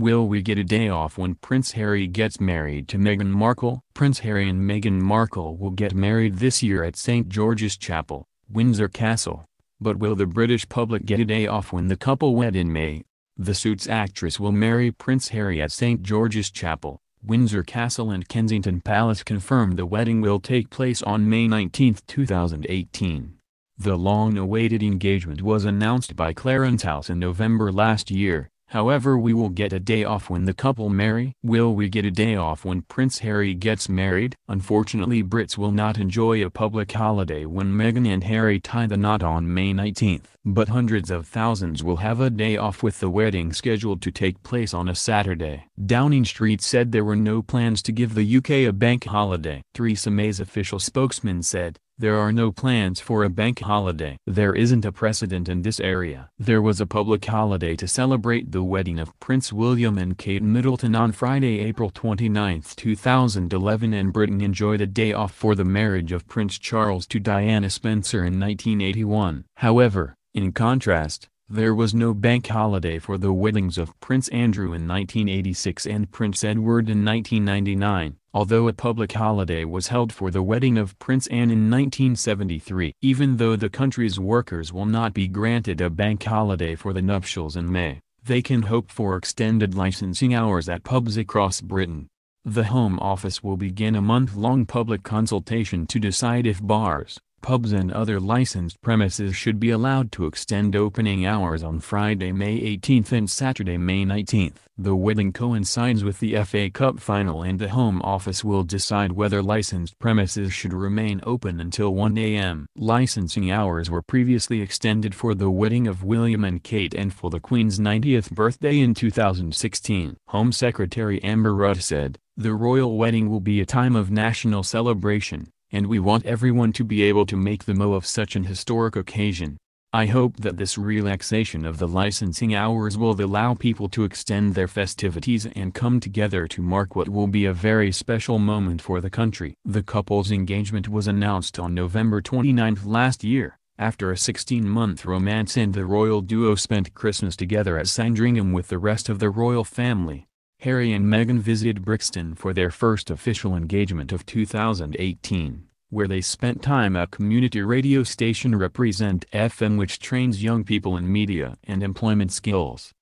Will we get a day off when Prince Harry gets married to Meghan Markle? Prince Harry and Meghan Markle will get married this year at St. George's Chapel, Windsor Castle. But will the British public get a day off when the couple wed in May? The Suits actress will marry Prince Harry at St. George's Chapel, Windsor Castle and Kensington Palace confirmed the wedding will take place on May 19, 2018. The long-awaited engagement was announced by Clarence House in November last year, However we will get a day off when the couple marry. Will we get a day off when Prince Harry gets married? Unfortunately Brits will not enjoy a public holiday when Meghan and Harry tie the knot on May 19th. But hundreds of thousands will have a day off with the wedding scheduled to take place on a Saturday. Downing Street said there were no plans to give the UK a bank holiday. Theresa May's official spokesman said, there are no plans for a bank holiday. There isn't a precedent in this area. There was a public holiday to celebrate the wedding of Prince William and Kate Middleton on Friday, April 29, 2011 and Britain enjoyed a day off for the marriage of Prince Charles to Diana Spencer in 1981. However, in contrast, there was no bank holiday for the weddings of Prince Andrew in 1986 and Prince Edward in 1999, although a public holiday was held for the wedding of Prince Anne in 1973. Even though the country's workers will not be granted a bank holiday for the nuptials in May, they can hope for extended licensing hours at pubs across Britain. The Home Office will begin a month-long public consultation to decide if bars, pubs and other licensed premises should be allowed to extend opening hours on Friday, May 18 and Saturday, May 19. The wedding coincides with the FA Cup final and the Home Office will decide whether licensed premises should remain open until 1 a.m. Licensing hours were previously extended for the wedding of William and Kate and for the Queen's 90th birthday in 2016. Home Secretary Amber Rudd said, the royal wedding will be a time of national celebration and we want everyone to be able to make the mo of such an historic occasion. I hope that this relaxation of the licensing hours will allow people to extend their festivities and come together to mark what will be a very special moment for the country. The couple's engagement was announced on November 29 last year, after a 16-month romance and the royal duo spent Christmas together at Sandringham with the rest of the royal family. Harry and Meghan visited Brixton for their first official engagement of 2018, where they spent time at community radio station Represent FM which trains young people in media and employment skills.